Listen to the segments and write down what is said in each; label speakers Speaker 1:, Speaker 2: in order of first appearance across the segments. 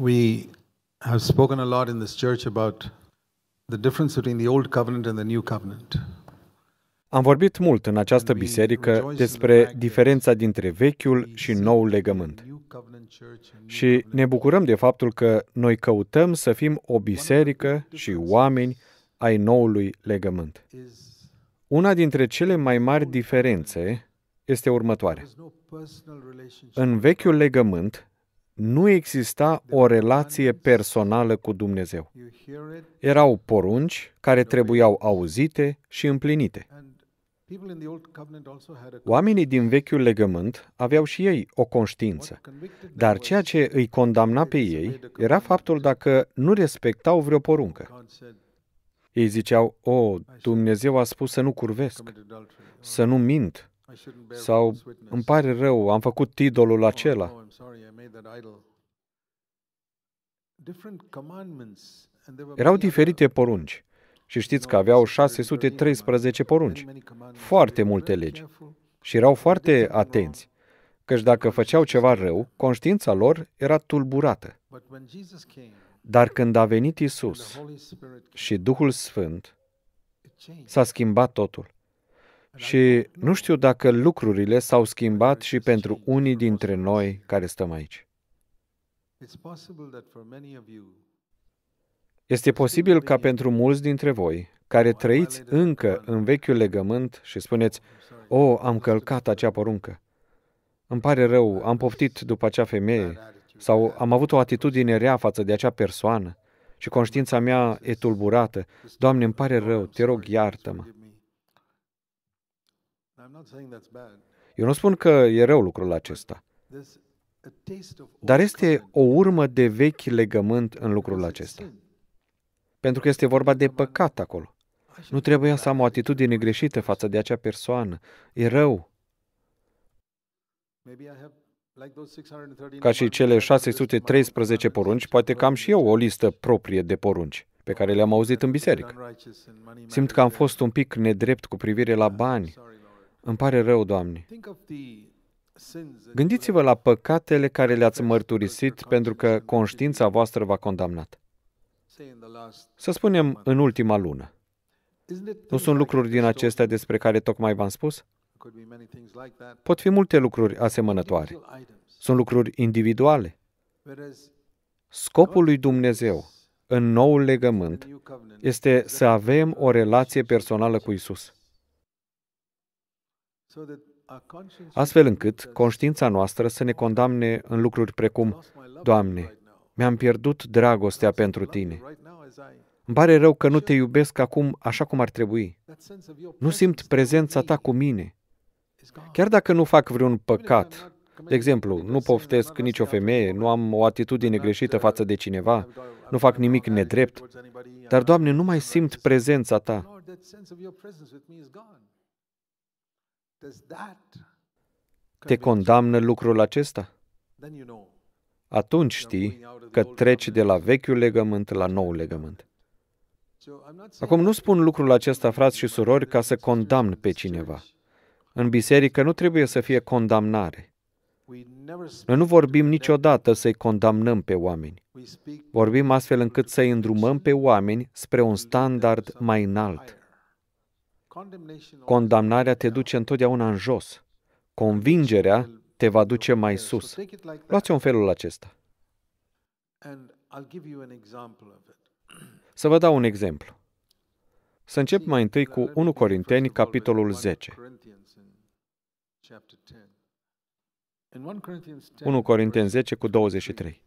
Speaker 1: We have spoken a lot in this church about the difference
Speaker 2: between the old covenant and the new covenant. Am vorbit mult în această biserică despre diferența dintre vechiul și noul legământ. Și ne bucurăm de faptul că noi căutăm să fim o biserică și oameni ai noului legământ. Una dintre cele mai mari diferențe este următoarea. În vechiul legământ nu exista o relație personală cu Dumnezeu. Erau porunci care trebuiau auzite și împlinite. Oamenii din Vechiul Legământ aveau și ei o conștiință, dar ceea ce îi condamna pe ei era faptul dacă nu respectau vreo poruncă. Ei ziceau, o, Dumnezeu a spus să nu curvesc, să nu mint, sau îmi pare rău, am făcut idolul oh, acela. Erau diferite porunci. Și știți că aveau 613 porunci, foarte multe legi. Și erau foarte atenți, căci dacă făceau ceva rău, conștiința lor era tulburată. Dar când a venit Isus și Duhul Sfânt, s-a schimbat totul. Și nu știu dacă lucrurile s-au schimbat și pentru unii dintre noi care stăm aici. Este posibil ca pentru mulți dintre voi, care trăiți încă în vechiul legământ și spuneți, O, oh, am călcat acea poruncă. Îmi pare rău, am poftit după acea femeie sau am avut o atitudine rea față de acea persoană și conștiința mea e tulburată. Doamne, îmi pare rău, te rog, iartă-mă. Eu nu spun că e rău lucrul acesta, dar este o urmă de vechi legământ în lucrul acesta. Pentru că este vorba de păcat acolo. Nu trebuia să am o atitudine greșită față de acea persoană. E rău. Ca și cele 613 porunci, poate că am și eu o listă proprie de porunci pe care le-am auzit în biserică. Simt că am fost un pic nedrept cu privire la ah, bani, îmi pare rău, Doamne. Gândiți-vă la păcatele care le-ați mărturisit pentru că conștiința voastră v-a condamnat. Să spunem, în ultima lună. Nu sunt lucruri din acestea despre care tocmai v-am spus? Pot fi multe lucruri asemănătoare. Sunt lucruri individuale. Scopul lui Dumnezeu în noul legământ este să avem o relație personală cu Isus astfel încât conștiința noastră să ne condamne în lucruri precum, Doamne, mi-am pierdut dragostea pentru Tine. Îmi pare rău că nu te iubesc acum așa cum ar trebui. Nu simt prezența ta cu mine. Chiar dacă nu fac vreun păcat, de exemplu, nu poftesc nicio femeie, nu am o atitudine greșită față de cineva, nu fac nimic nedrept, dar, Doamne, nu mai simt prezența Ta. Te condamnă lucrul acesta? Atunci știi că treci de la vechiul legământ la nou legământ. Acum nu spun lucrul acesta, frați și surori, ca să condamn pe cineva. În biserică nu trebuie să fie condamnare. Noi nu vorbim niciodată să-i condamnăm pe oameni. Vorbim astfel încât să-i îndrumăm pe oameni spre un standard mai înalt. Condamnarea te duce întotdeauna în jos. Convingerea te va duce mai sus. Luați-o în felul acesta. Să vă dau un exemplu. Să încep mai întâi cu 1 Corinteni, capitolul 10. 1 Corinteni 10 cu 23.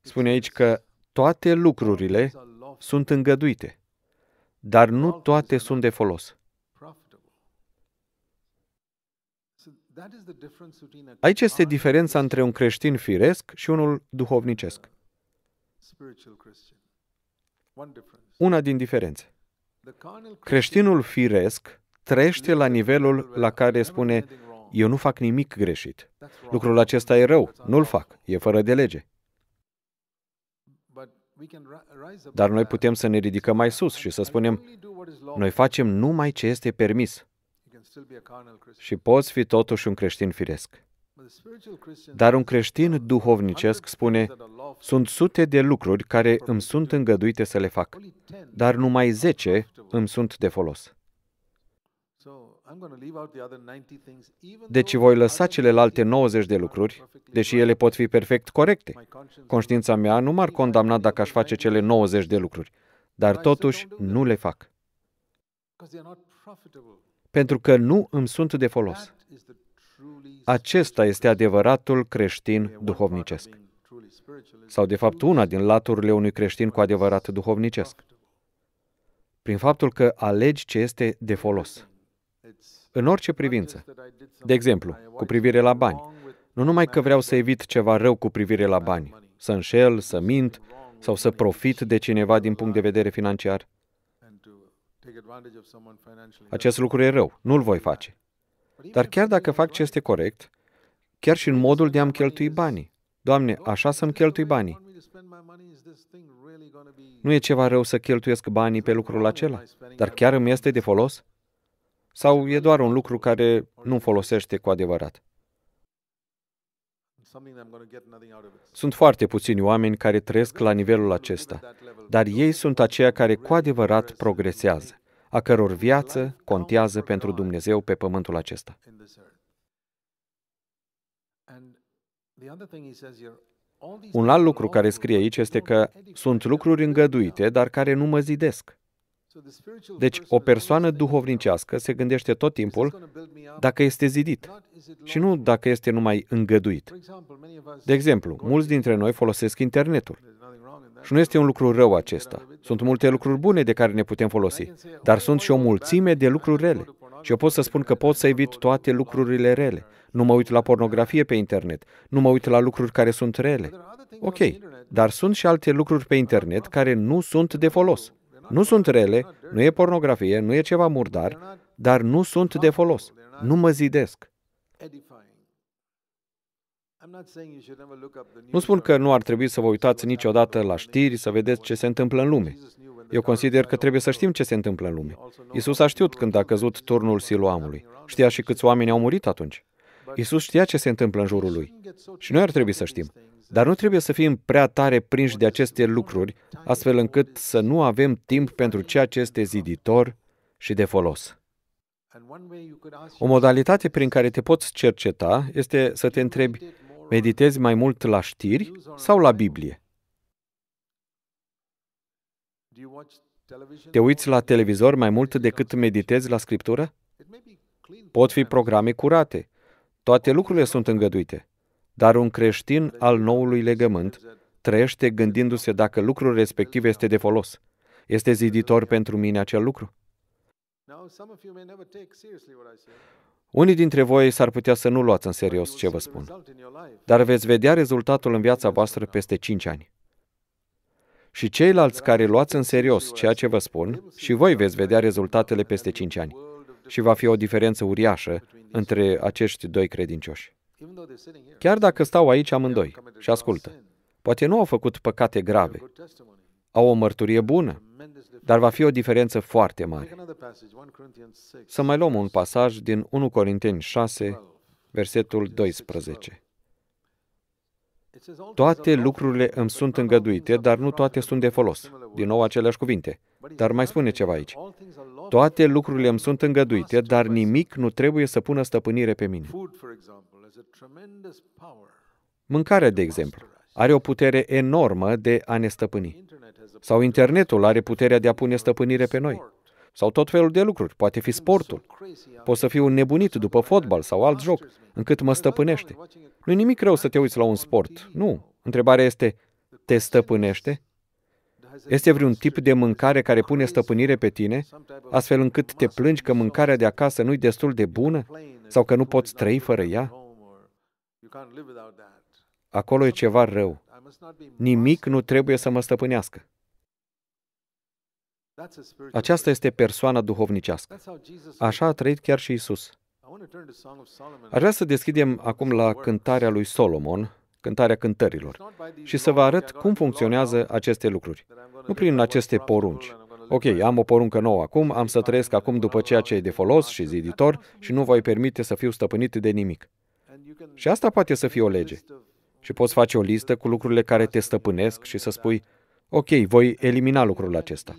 Speaker 2: Spune aici că toate lucrurile sunt îngăduite, dar nu toate sunt de folos. Aici este diferența între un creștin firesc și unul duhovnicesc. Una din diferențe. Creștinul firesc trăiește la nivelul la care spune eu nu fac nimic greșit. Lucrul acesta e rău, nu-l fac, e fără de lege.
Speaker 1: Dar noi putem să
Speaker 2: ne ridicăm mai sus și să spunem, noi facem numai ce este permis. Și poți fi totuși un creștin firesc. Dar un creștin duhovnicesc spune, sunt sute de lucruri care îmi sunt îngăduite să le fac, dar numai zece îmi sunt de folos. Deci voi lăsa celelalte 90 de lucruri, deși ele pot fi perfect corecte. Conștiința mea nu m-ar condamna dacă aș face cele 90 de lucruri, dar totuși nu le fac. Pentru că nu îmi sunt de folos. Acesta este adevăratul creștin duhovnicesc. Sau, de fapt, una din laturile unui creștin cu adevărat duhovnicesc. Prin faptul că alegi ce este de folos în orice privință. De exemplu, cu privire la bani. Nu numai că vreau să evit ceva rău cu privire la bani, să înșel, să mint sau să profit de cineva din punct de vedere financiar. Acest lucru e rău, nu-l voi face. Dar chiar dacă fac ce este corect, chiar și în modul de a-mi cheltui banii. Doamne, așa să-mi cheltui banii. Nu e ceva rău să cheltuiesc banii pe lucrul acela, dar chiar îmi este de folos? Sau e doar un lucru care nu folosește cu adevărat? Sunt foarte puțini oameni care trăiesc la nivelul acesta, dar ei sunt aceia care cu adevărat progresează, a căror viață contează pentru Dumnezeu pe pământul acesta. Un alt lucru care scrie aici este că sunt lucruri îngăduite, dar care nu mă zidesc. Deci, o persoană duhovnicească se gândește tot timpul dacă este zidit și nu dacă este numai îngăduit. De exemplu, mulți dintre noi folosesc internetul. Și nu este un lucru rău acesta. Sunt multe lucruri bune de care ne putem folosi, dar sunt și o mulțime de lucruri rele. Și eu pot să spun că pot să evit toate lucrurile rele. Nu mă uit la pornografie pe internet, nu mă uit la lucruri care sunt rele. Ok, dar sunt și alte lucruri pe internet care nu sunt de folos. Nu sunt rele, nu e pornografie, nu e ceva murdar, dar nu sunt de folos. Nu mă zidesc. Nu spun că nu ar trebui să vă uitați niciodată la știri, să vedeți ce se întâmplă în lume. Eu consider că trebuie să știm ce se întâmplă în lume. Isus a știut când a căzut turnul Siloamului. Știa și câți oameni au murit atunci. Isus știa ce se întâmplă în jurul lui. Și noi ar trebui să știm. Dar nu trebuie să fim prea tare prinși de aceste lucruri, astfel încât să nu avem timp pentru ceea ce este ziditor și de folos. O modalitate prin care te poți cerceta este să te întrebi, meditezi mai mult la știri sau la Biblie? Te uiți la televizor mai mult decât meditezi la scriptură? Pot fi programe curate. Toate lucrurile sunt îngăduite. Dar un creștin al noului legământ trăiește gândindu-se dacă lucrul respectiv este de folos. Este ziditor pentru mine acel lucru? Unii dintre voi s-ar putea să nu luați în serios ce vă spun, dar veți vedea rezultatul în viața voastră peste 5 ani. Și ceilalți care luați în serios ceea ce vă spun, și voi veți vedea rezultatele peste 5 ani. Și va fi o diferență uriașă între acești doi credincioși. Chiar dacă stau aici amândoi și ascultă, poate nu au făcut păcate grave, au o mărturie bună, dar va fi o diferență foarte mare. Să mai luăm un pasaj din 1 Corinteni 6, versetul 12.
Speaker 1: Toate lucrurile
Speaker 2: îmi sunt îngăduite, dar nu toate sunt de folos. Din nou aceleași cuvinte. Dar mai spune ceva aici. Toate lucrurile îmi sunt îngăduite, dar nimic nu trebuie să pună stăpânire pe mine. Mâncarea, de exemplu, are o putere enormă de a ne stăpâni. Sau internetul are puterea de a pune stăpânire pe noi. Sau tot felul de lucruri, poate fi sportul. Pot să fiu nebunit după fotbal sau alt joc, încât mă stăpânește. Nu-i nimic rău să te uiți la un sport. Nu. Întrebarea este, te stăpânește? Este vreun tip de mâncare care pune stăpânire pe tine, astfel încât te plângi că mâncarea de acasă nu-i destul de bună sau că nu poți trăi fără ea? Acolo e ceva rău. Nimic nu trebuie să mă stăpânească. Aceasta este persoana duhovnicească. Așa a trăit chiar și Isus. Aș vrea să deschidem acum la cântarea lui Solomon, cântarea cântărilor, și să vă arăt cum funcționează aceste lucruri. Nu prin aceste porunci. Ok, am o poruncă nouă acum, am să trăiesc acum după ceea ce e de folos și ziditor și nu voi permite să fiu stăpânit de nimic. Și asta poate să fie o lege. Și poți face o listă cu lucrurile care te stăpânesc și să spui, ok, voi elimina lucrul acesta.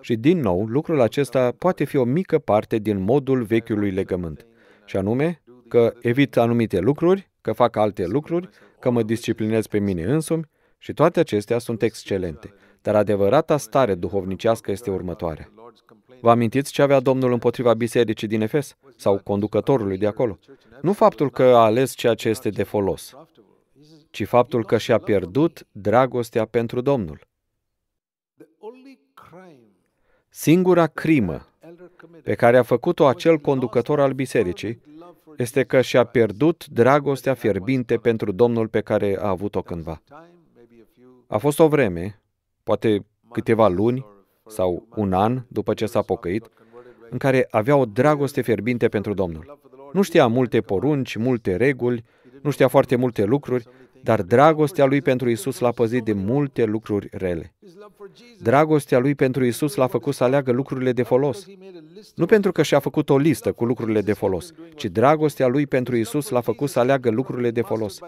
Speaker 2: Și din nou, lucrul acesta poate fi o mică parte din modul vechiului legământ. Și anume, că evit anumite lucruri, că fac alte lucruri, că mă disciplinez pe mine însumi și toate acestea sunt excelente. Dar adevărata stare duhovnicească este următoarea. Vă amintiți ce avea Domnul împotriva bisericii din Efes sau conducătorului de acolo? Nu faptul că a ales ceea ce este de folos, ci faptul că și-a pierdut dragostea pentru Domnul. Singura crimă pe care a făcut-o acel conducător al bisericii este că și-a pierdut dragostea fierbinte pentru Domnul pe care a avut-o cândva. A fost o vreme, poate câteva luni, sau un an după ce s-a pocăit, în care avea o dragoste fierbinte pentru Domnul. Nu știa multe porunci, multe reguli, nu știa foarte multe lucruri, dar dragostea lui pentru Isus l-a păzit de multe lucruri rele. Dragostea lui pentru Isus l-a făcut să aleagă lucrurile de folos. Nu pentru că și-a făcut o listă cu lucrurile de folos, ci dragostea lui pentru Isus l-a făcut să aleagă lucrurile de folos.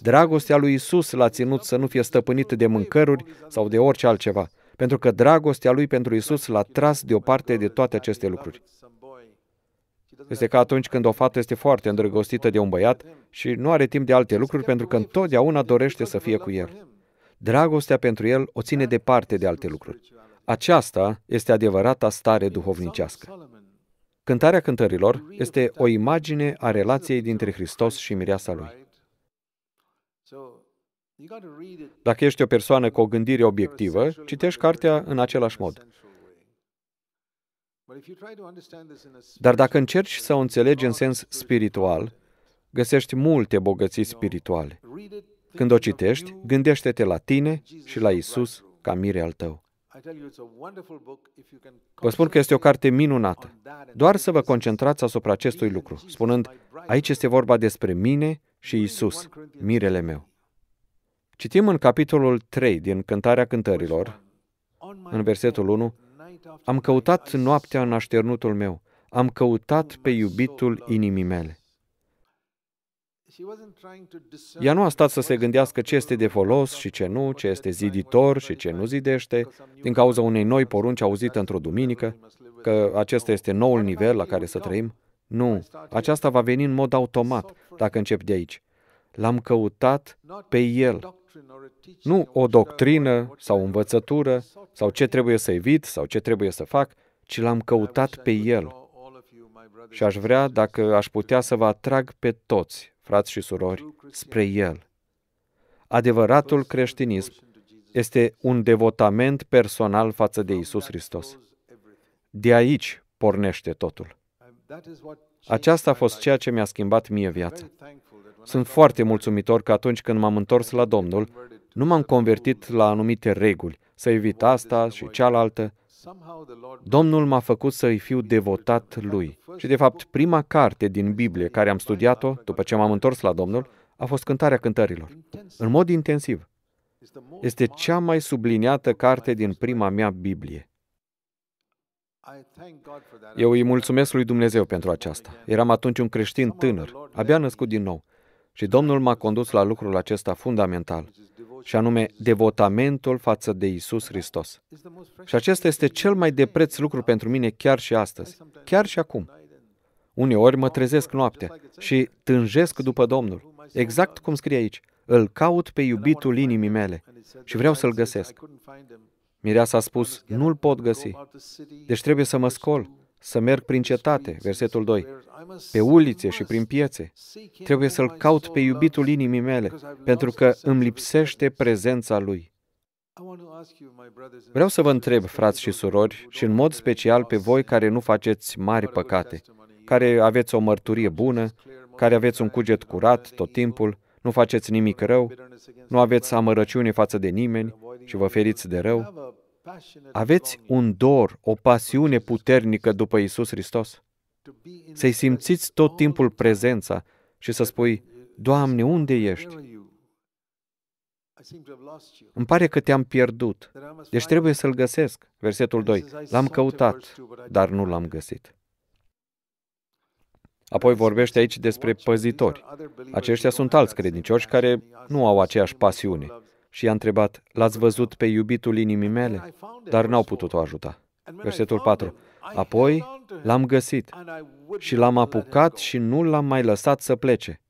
Speaker 2: Dragostea lui Isus l-a ținut să nu fie stăpânit de mâncăruri sau de orice altceva, pentru că dragostea lui pentru Isus l-a tras deoparte de toate aceste lucruri. Este ca atunci când o fată este foarte îndrăgostită de un băiat și nu are timp de alte lucruri pentru că întotdeauna dorește să fie cu el. Dragostea pentru el o ține departe de alte lucruri. Aceasta este adevărata stare duhovnicească. Cântarea cântărilor este o imagine a relației dintre Hristos și mireasa lui. Dacă ești o persoană cu o gândire obiectivă, citești cartea în același mod. Dar dacă încerci să o înțelegi în sens spiritual, găsești multe bogății spirituale. Când o citești, gândește-te la tine și la Isus ca mire al tău. Vă spun că este o carte minunată. Doar să vă concentrați asupra acestui lucru, spunând, aici este vorba despre mine și Isus, mirele meu. Citim în capitolul 3 din Cântarea Cântărilor, în versetul 1, Am căutat noaptea în așternutul meu, am căutat pe iubitul inimii mele. Ea nu a stat să se gândească ce este de folos și ce nu, ce este ziditor și ce nu zidește, din cauza unei noi porunci auzite într-o duminică, că acesta este noul nivel la care să trăim. Nu, aceasta va veni în mod automat dacă încep de aici. L-am căutat pe El, nu o doctrină sau învățătură sau ce trebuie să evit sau ce trebuie să fac, ci l-am căutat pe El. Și aș vrea, dacă aș putea, să vă atrag pe toți, frați și surori, spre El. Adevăratul creștinism este un devotament personal față de Isus Hristos. De aici pornește totul. Aceasta a fost ceea ce mi-a schimbat mie viața. Sunt foarte mulțumitor că atunci când m-am întors la Domnul, nu m-am convertit la anumite reguli, să evit asta și cealaltă. Domnul m-a făcut să-i fiu devotat lui. Și, de fapt, prima carte din Biblie care am studiat-o, după ce m-am întors la Domnul, a fost Cântarea Cântărilor. În mod intensiv. Este cea mai subliniată carte din prima mea Biblie. Eu îi mulțumesc lui Dumnezeu pentru aceasta. Eram atunci un creștin tânăr, abia născut din nou. Și Domnul m-a condus la lucrul acesta fundamental, și anume devotamentul față de Isus Hristos. Și acesta este cel mai de preț lucru pentru mine chiar și astăzi, chiar și acum. Uneori mă trezesc noaptea și tânjesc după Domnul, exact cum scrie aici, îl caut pe iubitul inimii mele și vreau să-l găsesc. Mireasa a spus, nu-l pot găsi, deci trebuie să mă scol, să merg prin cetate, versetul 2, pe ulițe și prin piețe. Trebuie să-L caut pe iubitul inimii mele, pentru că îmi lipsește prezența Lui. Vreau să vă întreb, frați și surori, și în mod special pe voi care nu faceți mari păcate, care aveți o mărturie bună, care aveți un cuget curat tot timpul, nu faceți nimic rău, nu aveți amărăciune față de nimeni și vă feriți de rău, aveți un dor, o pasiune puternică după Isus Hristos? Să-i simțiți tot timpul prezența și să spui, Doamne, unde ești? Îmi pare că te-am pierdut, deci trebuie să-l găsesc. Versetul 2. L-am căutat, dar nu l-am găsit. Apoi vorbește aici despre păzitori. Aceștia sunt alți credincioși care nu au aceeași pasiune și i-a întrebat, L-ați văzut pe iubitul inimii mele? Dar n-au putut-o ajuta. Versetul 4. Apoi l-am găsit și l-am apucat și nu l-am mai lăsat să plece.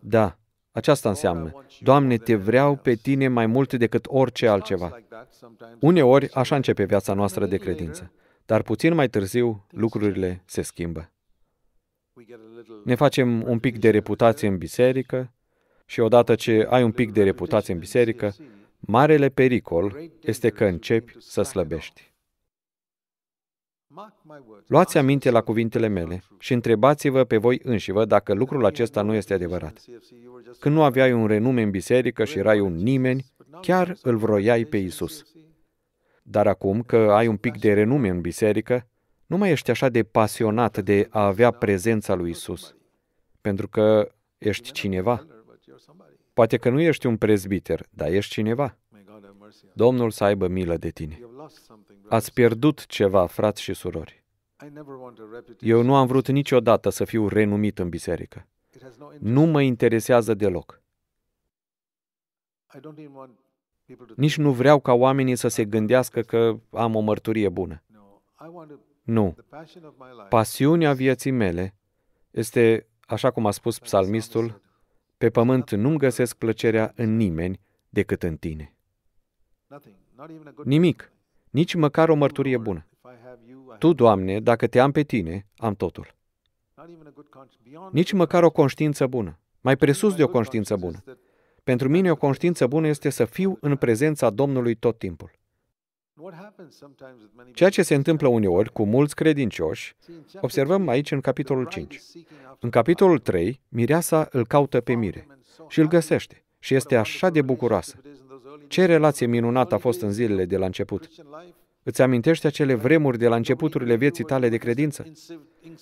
Speaker 2: Da, aceasta înseamnă, Doamne, te vreau pe tine mai mult decât orice altceva. Uneori, așa începe viața noastră de credință, dar puțin mai târziu lucrurile se schimbă. Ne facem un pic de reputație în biserică, și odată ce ai un pic de reputație în biserică, marele pericol este că începi să slăbești. Luați aminte la cuvintele mele și întrebați-vă pe voi înșivă dacă lucrul acesta nu este adevărat. Când nu aveai un renume în biserică și erai un nimeni, chiar îl vroiai pe Isus. Dar acum că ai un pic de renume în biserică, nu mai ești așa de pasionat de a avea prezența lui Isus, pentru că ești cineva. Poate că nu ești un prezbiter, dar ești cineva. Domnul să aibă milă de tine. Ați pierdut ceva, frați și surori. Eu nu am vrut niciodată să fiu renumit în biserică. Nu mă interesează deloc. Nici nu vreau ca oamenii să se gândească că am o mărturie bună. Nu. Pasiunea vieții mele este, așa cum a spus psalmistul, pe pământ nu-mi găsesc plăcerea în nimeni decât în tine. Nimic, nici măcar o mărturie bună. Tu, Doamne, dacă te am pe tine, am totul. Nici măcar o conștiință bună, mai presus de o conștiință bună. Pentru mine o conștiință bună este să fiu în prezența Domnului tot timpul. Ceea ce se întâmplă uneori cu mulți credincioși, observăm aici în capitolul 5. În capitolul 3, mireasa îl caută pe mire și îl găsește și este așa de bucuroasă. Ce relație minunată a fost în zilele de la început! Îți amintești acele vremuri de la începuturile vieții tale de credință?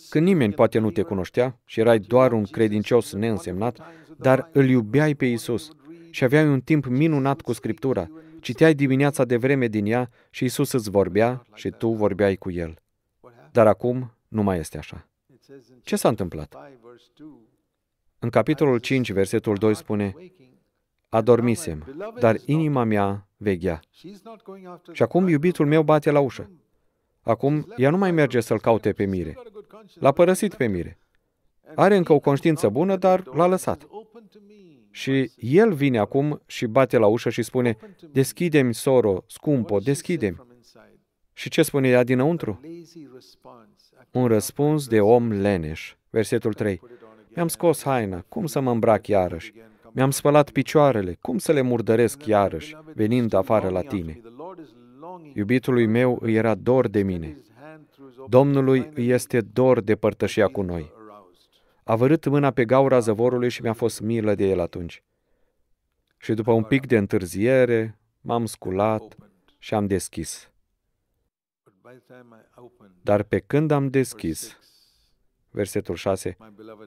Speaker 2: Când nimeni poate nu te cunoștea și erai doar un credincios neînsemnat, dar îl iubeai pe Isus și aveai un timp minunat cu Scriptura Citeai dimineața de vreme din ea și Isus îți vorbea și tu vorbeai cu El. Dar acum nu mai este așa. Ce s-a întâmplat? În capitolul 5, versetul 2 spune, Adormisem, dar inima mea veghea. Și acum iubitul meu bate la ușă. Acum ea nu mai merge să-l caute pe mire. L-a părăsit pe mire. Are încă o conștiință bună, dar l-a lăsat. Și el vine acum și bate la ușă și spune, deschidem, soro, scumpo, deschidem. Și ce spune ea dinăuntru? Un răspuns de om leneș. Versetul 3. Mi-am scos haina, cum să mă îmbrac iarăși? Mi-am spălat picioarele, cum să le murdăresc iarăși, venind afară la tine? Iubitului meu îi era dor de mine. Domnului îi este dor de părtășia cu noi. A vărât mâna pe gaura zăvorului și mi-a fost milă de el atunci. Și după un pic de întârziere, m-am sculat și am deschis. Dar pe când am deschis, versetul 6,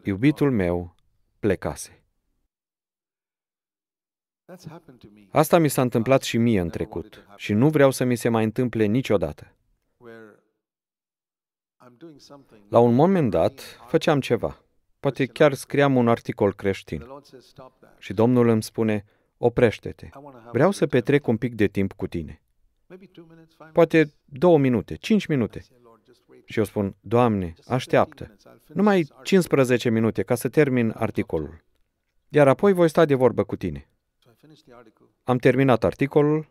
Speaker 2: iubitul meu plecase. Asta mi s-a întâmplat și mie în trecut și nu vreau să mi se mai întâmple niciodată. La un moment dat, făceam ceva. Poate chiar scriam un articol creștin. Și Domnul îmi spune, oprește-te. Vreau să petrec un pic de timp cu tine. Poate două minute, cinci minute. Și eu spun, Doamne, așteaptă. Numai 15 minute ca să termin articolul. Iar apoi voi sta de vorbă cu tine. Am terminat articolul,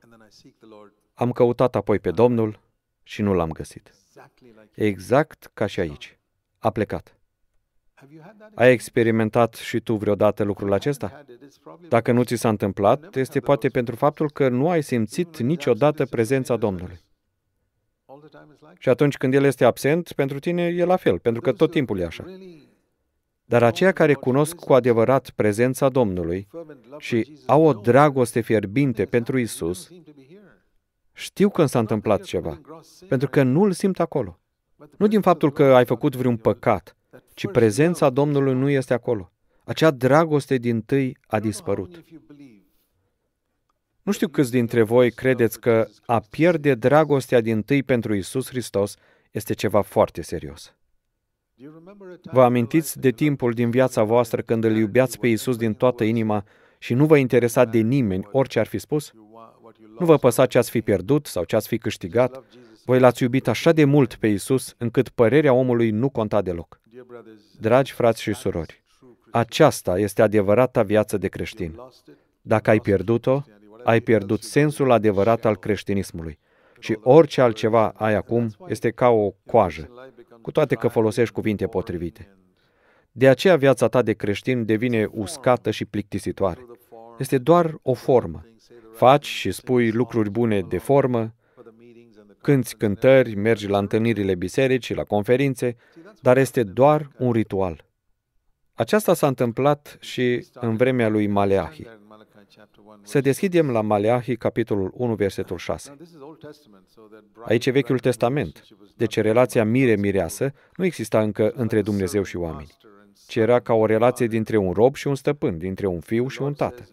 Speaker 2: am căutat apoi pe Domnul și nu l-am găsit. Exact ca și aici. A plecat. Ai experimentat și tu vreodată lucrul acesta? Dacă nu ți s-a întâmplat, este poate pentru faptul că nu ai simțit niciodată prezența Domnului. Și atunci când El este absent, pentru tine e la fel, pentru că tot timpul e așa. Dar aceia care cunosc cu adevărat prezența Domnului și au o dragoste fierbinte pentru Isus, știu când s-a întâmplat ceva, pentru că nu îl simt acolo. Nu din faptul că ai făcut vreun păcat, ci prezența Domnului nu este acolo. Acea dragoste din tâi a dispărut. Nu știu câți dintre voi credeți că a pierde dragostea din tâi pentru Isus Hristos este ceva foarte serios. Vă amintiți de timpul din viața voastră când îl iubeați pe Isus din toată inima și nu vă interesa de nimeni orice ar fi spus? Nu vă păsa ce ați fi pierdut sau ce ați fi câștigat. Voi l-ați iubit așa de mult pe Isus încât părerea omului nu conta deloc. Dragi frați și surori, aceasta este adevărata viață de creștin. Dacă ai pierdut-o, ai pierdut sensul adevărat al creștinismului. Și orice altceva ai acum este ca o coajă, cu toate că folosești cuvinte potrivite. De aceea viața ta de creștin devine uscată și plictisitoare. Este doar o formă. Faci și spui lucruri bune de formă, cânți cântări, mergi la întâlnirile bisericii, la conferințe, dar este doar un ritual. Aceasta s-a întâmplat și în vremea lui Maleahi. Să deschidem la Maleahi, capitolul 1, versetul 6. Aici e Vechiul Testament, deci relația mire-mireasă nu exista încă între Dumnezeu și oameni, ci era ca o relație dintre un rob și un stăpân, dintre un fiu și un tată.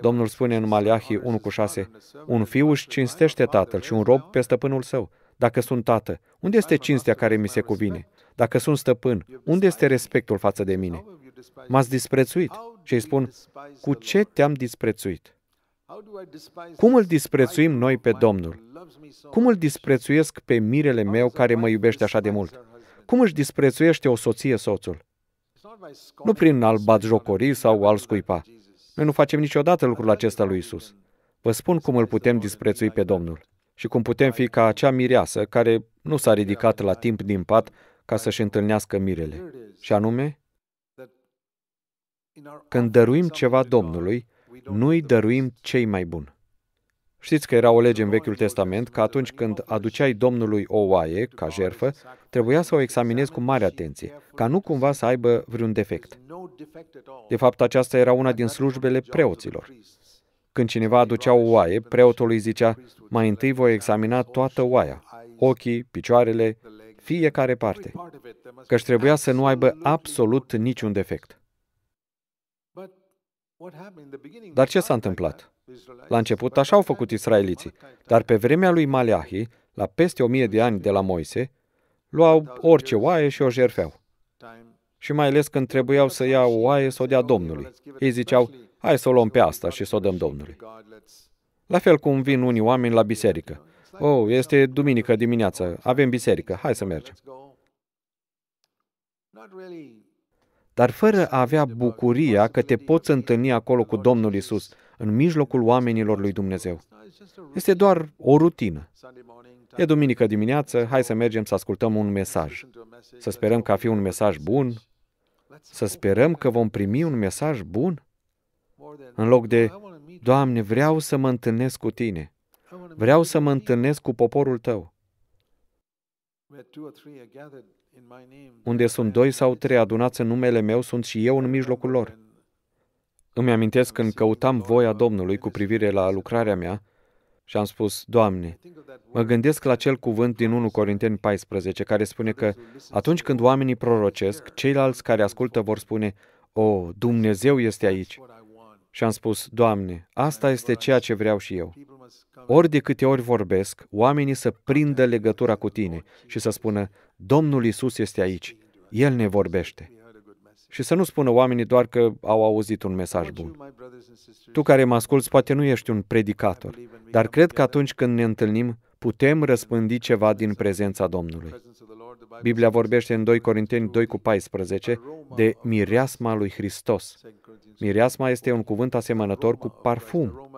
Speaker 2: Domnul spune în Maleahii 1 cu 6, Un fiu își cinstește tatăl și un rob pe stăpânul său. Dacă sunt tată, unde este cinstea care mi se cuvine? Dacă sunt stăpân, unde este respectul față de mine? M-ați disprețuit. Și îi spun, cu ce te-am disprețuit? Cum îl disprețuim noi pe Domnul? Cum îl disprețuiesc pe mirele meu care mă iubește așa de mult? Cum își disprețuiește o soție soțul? Nu prin al jocorii sau al scuipa, noi nu facem niciodată lucrul acesta lui Isus. Vă spun cum îl putem disprețui pe Domnul și cum putem fi ca acea mireasă care nu s-a ridicat la timp din pat ca să-și întâlnească mirele. Și anume, când dăruim ceva Domnului, nu-i dăruim cei mai buni. Știți că era o lege în Vechiul Testament că atunci când aduceai Domnului o oaie ca jerfă, trebuia să o examinezi cu mare atenție, ca nu cumva să aibă vreun defect. De fapt, aceasta era una din slujbele preoților. Când cineva aducea o oaie, preotul îi zicea, mai întâi voi examina toată oaia, ochii, picioarele, fiecare parte, căci trebuia să nu aibă absolut niciun defect. Dar ce s-a întâmplat? La început așa au făcut israeliții, dar pe vremea lui Maleahi, la peste o mie de ani de la Moise, luau orice oaie și o jerfeau. Și mai ales când trebuiau să ia o oaie, să o dea Domnului. Ei ziceau, hai să o luăm pe asta și să o dăm Domnului. La fel cum vin unii oameni la biserică. Oh, este duminică dimineața, avem biserică, hai să mergem dar fără a avea bucuria că te poți întâlni acolo cu Domnul Isus, în mijlocul oamenilor lui Dumnezeu. Este doar o rutină. E duminică dimineață, hai să mergem să ascultăm un mesaj. Să sperăm că a fi un mesaj bun, să sperăm că vom primi un mesaj bun, în loc de, Doamne, vreau să mă întâlnesc cu Tine, vreau să mă întâlnesc cu poporul Tău. Unde sunt doi sau trei adunați în numele meu, sunt și eu în mijlocul lor. Îmi amintesc când căutam voia Domnului cu privire la lucrarea mea și am spus, Doamne, mă gândesc la cel cuvânt din 1 Corinteni 14, care spune că atunci când oamenii prorocesc, ceilalți care ascultă vor spune, O, Dumnezeu este aici. Și am spus, Doamne, asta este ceea ce vreau și eu. Ori de câte ori vorbesc, oamenii să prindă legătura cu tine și să spună, Domnul Isus este aici, El ne vorbește. Și să nu spună oamenii doar că au auzit un mesaj bun. Tu care mă asculți, poate nu ești un predicator, dar cred că atunci când ne întâlnim, putem răspândi ceva din prezența Domnului. Biblia vorbește în 2 Corinteni 2 cu 14 de mireasma lui Hristos. Mireasma este un cuvânt asemănător cu parfum.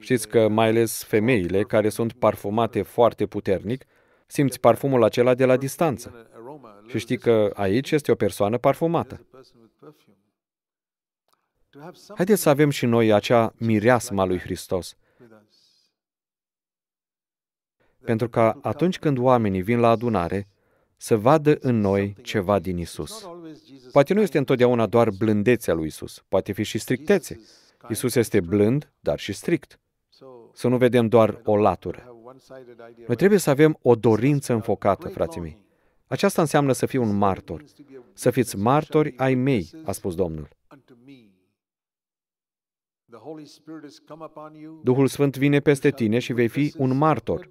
Speaker 2: Știți că mai ales femeile care sunt parfumate foarte puternic, simți parfumul acela de la distanță. Și știi că aici este o persoană parfumată. Haideți să avem și noi acea mireasma lui Hristos. Pentru că atunci când oamenii vin la adunare, să vadă în noi ceva din Isus. Poate nu este întotdeauna doar blândețea lui Isus, poate fi și strictețe. Isus este blând, dar și strict. Să nu vedem doar o latură. Noi trebuie să avem o dorință înfocată, frații mei. Aceasta înseamnă să fii un martor. Să fiți martori ai mei, a spus Domnul. Duhul Sfânt vine peste tine și vei fi un martor,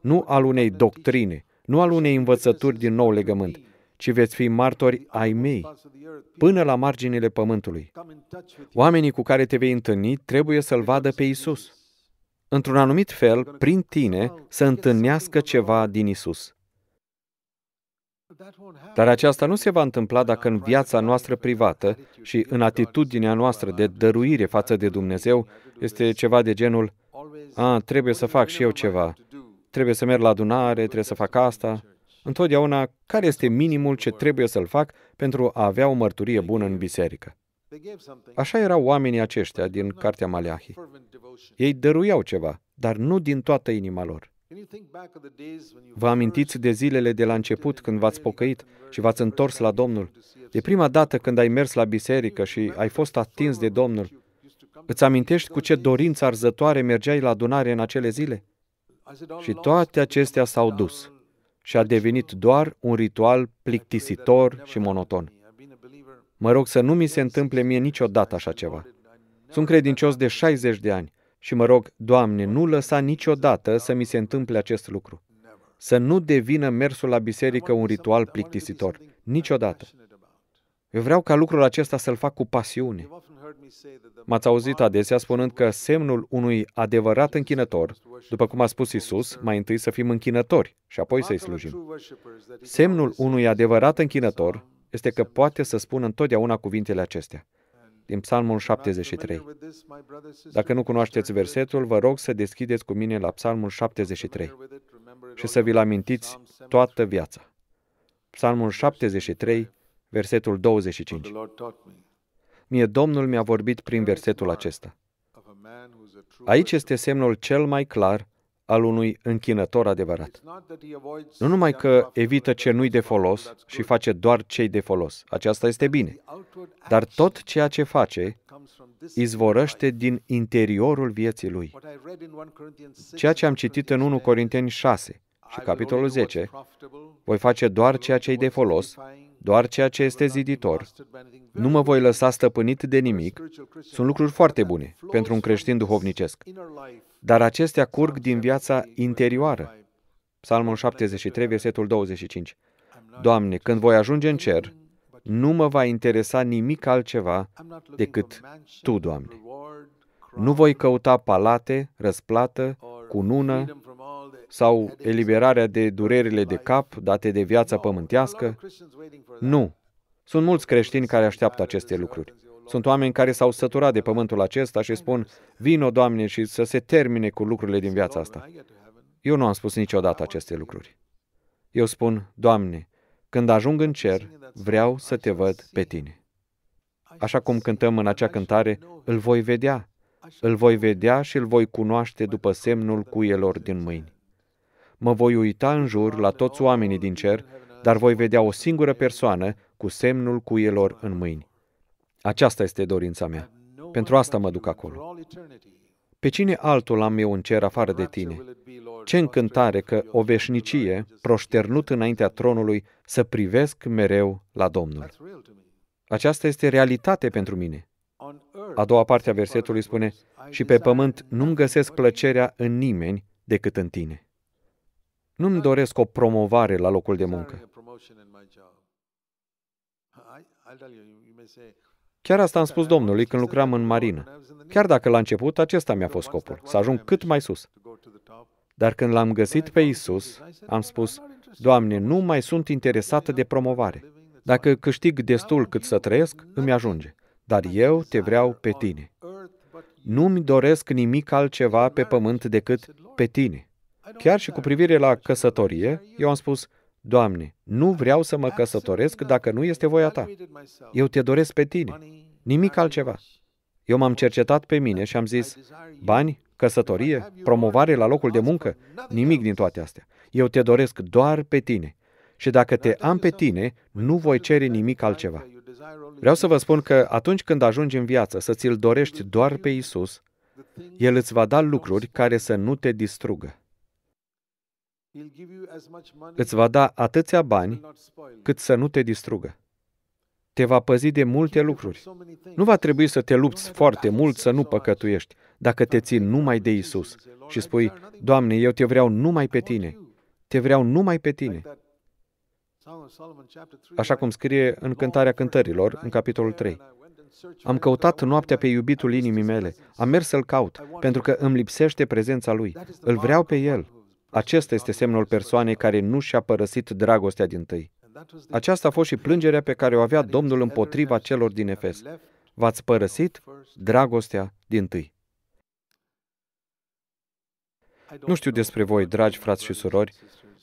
Speaker 2: nu al unei doctrine, nu al unei învățături din nou legământ, ci veți fi martori ai mei, până la marginile pământului. Oamenii cu care te vei întâlni trebuie să-L vadă pe Isus. Într-un anumit fel, prin tine, să întâlnească ceva din Isus. Dar aceasta nu se va întâmpla dacă în viața noastră privată și în atitudinea noastră de dăruire față de Dumnezeu este ceva de genul a, trebuie să fac și eu ceva, trebuie să merg la adunare, trebuie să fac asta. Întotdeauna, care este minimul ce trebuie să-l fac pentru a avea o mărturie bună în biserică? Așa erau oamenii aceștia din Cartea Maleahii. Ei dăruiau ceva, dar nu din toată inima lor. Vă amintiți de zilele de la început când v-ați pocăit și v-ați întors la Domnul? De prima dată când ai mers la biserică și ai fost atins de Domnul, îți amintești cu ce dorință arzătoare mergeai la adunare în acele zile? Și toate acestea s-au dus și a devenit doar un ritual plictisitor și monoton. Mă rog să nu mi se întâmple mie niciodată așa ceva. Sunt credincios de 60 de ani și mă rog, Doamne, nu lăsa niciodată să mi se întâmple acest lucru. Să nu devină mersul la biserică un ritual plictisitor. Niciodată. Eu vreau ca lucrul acesta să-l fac cu pasiune. M-ați auzit adesea spunând că semnul unui adevărat închinător, după cum a spus Isus, mai întâi să fim închinători și apoi să-i slujim. Semnul unui adevărat închinător este că poate să spună întotdeauna cuvintele acestea din Psalmul 73. Dacă nu cunoașteți versetul, vă rog să deschideți cu mine la Psalmul 73 și să vi-l amintiți toată viața. Psalmul 73, versetul 25. Mie Domnul mi-a vorbit prin versetul acesta. Aici este semnul cel mai clar al unui închinător adevărat.
Speaker 1: Nu numai că
Speaker 2: evită ce nu-i de folos și face doar cei de folos, aceasta este bine, dar tot ceea ce face izvorăște din interiorul vieții lui. Ceea ce am citit în 1 Corinteni 6 și capitolul 10, voi face doar ceea ce-i de folos doar ceea ce este ziditor. Nu mă voi lăsa stăpânit de nimic. Sunt lucruri foarte bune pentru un creștin duhovnicesc. Dar acestea curg din viața interioară. Psalmul 73, versetul 25. Doamne, când voi ajunge în cer, nu mă va interesa nimic altceva decât Tu, Doamne. Nu voi căuta palate, răsplată, cunună sau eliberarea de durerile de cap date de viața pământească. Nu. Sunt mulți creștini care așteaptă aceste lucruri. Sunt oameni care s-au săturat de pământul acesta și spun, vino, Doamne, și să se termine cu lucrurile din viața asta. Eu nu am spus niciodată aceste lucruri. Eu spun, Doamne, când ajung în cer, vreau să te văd pe tine. Așa cum cântăm în acea cântare, îl voi vedea, îl voi vedea și îl voi cunoaște după semnul cuielor din mâini mă voi uita în jur la toți oamenii din cer, dar voi vedea o singură persoană cu semnul cuielor în mâini. Aceasta este dorința mea. Pentru asta mă duc acolo. Pe cine altul am eu în cer afară de tine? Ce încântare că o veșnicie, proșternut înaintea tronului, să privesc mereu la Domnul. Aceasta este realitate pentru mine. A doua parte a versetului spune, și pe pământ nu-mi găsesc plăcerea în nimeni decât în tine. Nu-mi doresc o promovare la locul de muncă. Chiar asta am spus domnului când lucram în marină. Chiar dacă la început acesta mi-a fost scopul, să ajung cât mai sus. Dar când l-am găsit pe Isus, am spus, Doamne, nu mai sunt interesată de promovare. Dacă câștig destul cât să trăiesc, îmi ajunge. Dar eu te vreau pe tine. Nu-mi doresc nimic altceva pe pământ decât pe tine. Chiar și cu privire la căsătorie, eu am spus, Doamne, nu vreau să mă căsătoresc dacă nu este voia Ta. Eu te doresc pe Tine, nimic altceva. Eu m-am cercetat pe mine și am zis, bani, căsătorie, promovare la locul de muncă, nimic din toate astea. Eu te doresc doar pe Tine. Și dacă te am pe Tine, nu voi cere nimic altceva. Vreau să vă spun că atunci când ajungi în viață să ți-l dorești doar pe Isus, El îți va da lucruri care să nu te distrugă.
Speaker 1: Îți va da atâția bani cât
Speaker 2: să nu te distrugă. Te va păzi de multe lucruri. Nu va trebui să te lupți foarte mult să nu păcătuiești, dacă te ții numai de Isus și spui, Doamne, eu te vreau numai pe Tine. Te vreau numai pe Tine. Așa cum scrie în Cântarea Cântărilor, în capitolul 3. Am căutat noaptea pe iubitul inimii mele. Am mers să-l caut, pentru că îmi lipsește prezența lui. Îl vreau pe el. Acesta este semnul persoanei care nu și-a părăsit dragostea din tâi. Aceasta a fost și plângerea pe care o avea Domnul împotriva celor din Efes. V-ați părăsit dragostea din tâi. Nu știu despre voi, dragi frați și surori,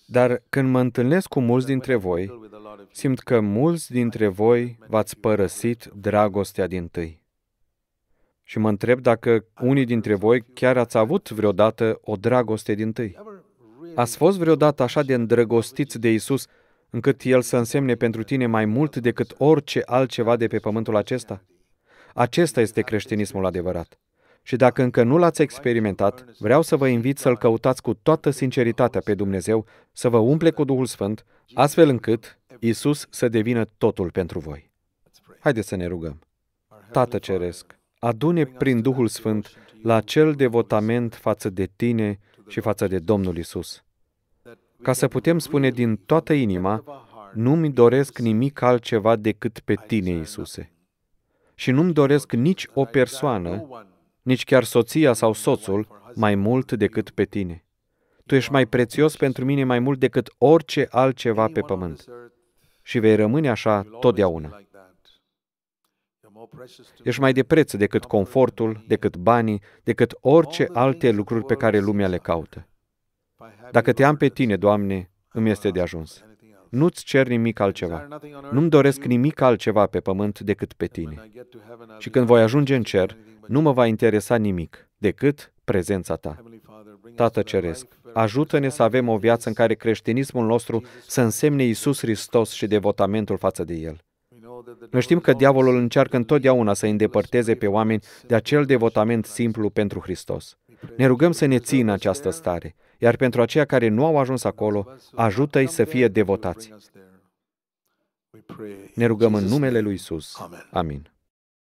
Speaker 2: dar când mă întâlnesc cu mulți dintre voi, simt că mulți dintre voi v-ați părăsit dragostea din tâi. Și mă întreb dacă unii dintre voi chiar ați avut vreodată o dragoste din tâi. Ați fost vreodată așa de îndrăgostiți de Isus încât El să însemne pentru tine mai mult decât orice altceva de pe pământul acesta? Acesta este creștinismul adevărat. Și dacă încă nu l-ați experimentat, vreau să vă invit să-L căutați cu toată sinceritatea pe Dumnezeu, să vă umple cu Duhul Sfânt, astfel încât Isus să devină totul pentru voi. Haideți să ne rugăm. Tată Ceresc, adune prin Duhul Sfânt la acel devotament față de Tine, și față de Domnul Isus. Ca să putem spune din toată inima, nu-mi doresc nimic altceva decât pe tine, Isuse. Și nu-mi doresc nici o persoană, nici chiar soția sau soțul, mai mult decât pe tine. Tu ești mai prețios pentru mine mai mult decât orice altceva pe pământ. Și vei rămâne așa totdeauna. Ești mai de preț decât confortul, decât banii, decât orice alte lucruri pe care lumea le caută. Dacă te am pe tine, Doamne, îmi este de ajuns. Nu-ți cer nimic altceva. Nu-mi doresc nimic altceva pe pământ decât pe tine. Și când voi ajunge în cer, nu mă va interesa nimic decât prezența ta. Tată Ceresc, ajută-ne să avem o viață în care creștinismul nostru să însemne Isus Hristos și devotamentul față de El. Noi știm că diavolul încearcă întotdeauna să îi îndepărteze pe oameni de acel devotament simplu pentru Hristos. Ne rugăm să ne țină în această stare, iar pentru aceia care nu au ajuns acolo, ajută-i să fie devotați. Ne rugăm în numele lui Isus. Amin.